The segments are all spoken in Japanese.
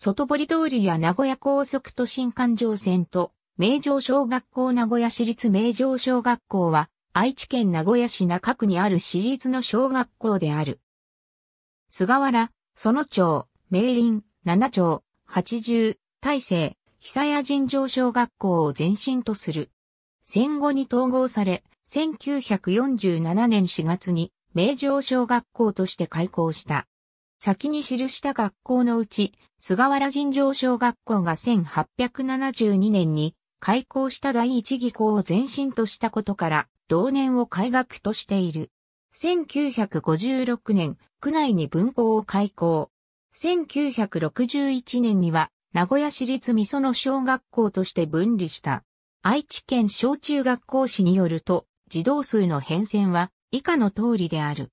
外堀通りや名古屋高速都心環状線と、名城小学校名古屋市立名城小学校は、愛知県名古屋市中区にある市立の小学校である。菅原、園町、明林、七町、八十、大成、久屋尋常小学校を前身とする。戦後に統合され、1947年4月に名城小学校として開校した。先に記した学校のうち、菅原尋常小学校が1872年に開校した第一技校を前身としたことから、同年を開学としている。1956年、区内に文校を開校。1961年には、名古屋市立美園小学校として分離した。愛知県小中学校史によると、児童数の変遷は以下の通りである。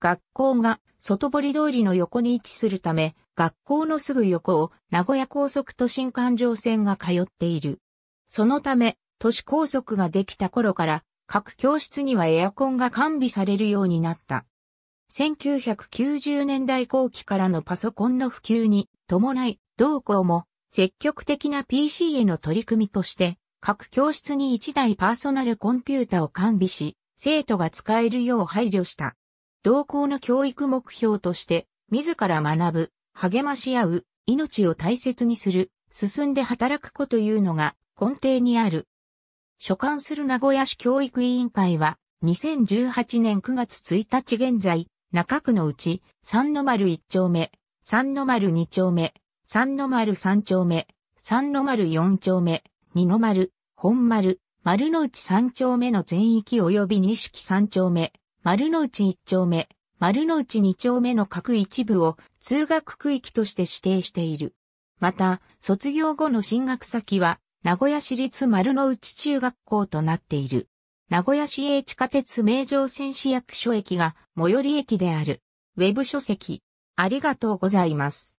学校が外堀通りの横に位置するため、学校のすぐ横を名古屋高速都心環状線が通っている。そのため、都市高速ができた頃から各教室にはエアコンが完備されるようになった。1990年代後期からのパソコンの普及に伴い、同校も積極的な PC への取り組みとして、各教室に1台パーソナルコンピュータを完備し、生徒が使えるよう配慮した。同校の教育目標として、自ら学ぶ、励まし合う、命を大切にする、進んで働く子というのが根底にある。所管する名古屋市教育委員会は、2018年9月1日現在、中区のうち、三の丸一丁目、三の丸二丁目、三の丸三丁目、三の丸四丁目、二の丸、本丸、丸の内三丁目の全域及び式三丁目、丸の内一丁目、丸の内二丁目の各一部を通学区域として指定している。また、卒業後の進学先は、名古屋市立丸の内中学校となっている。名古屋市営地下鉄名城線市役所駅が最寄り駅である。ウェブ書籍、ありがとうございます。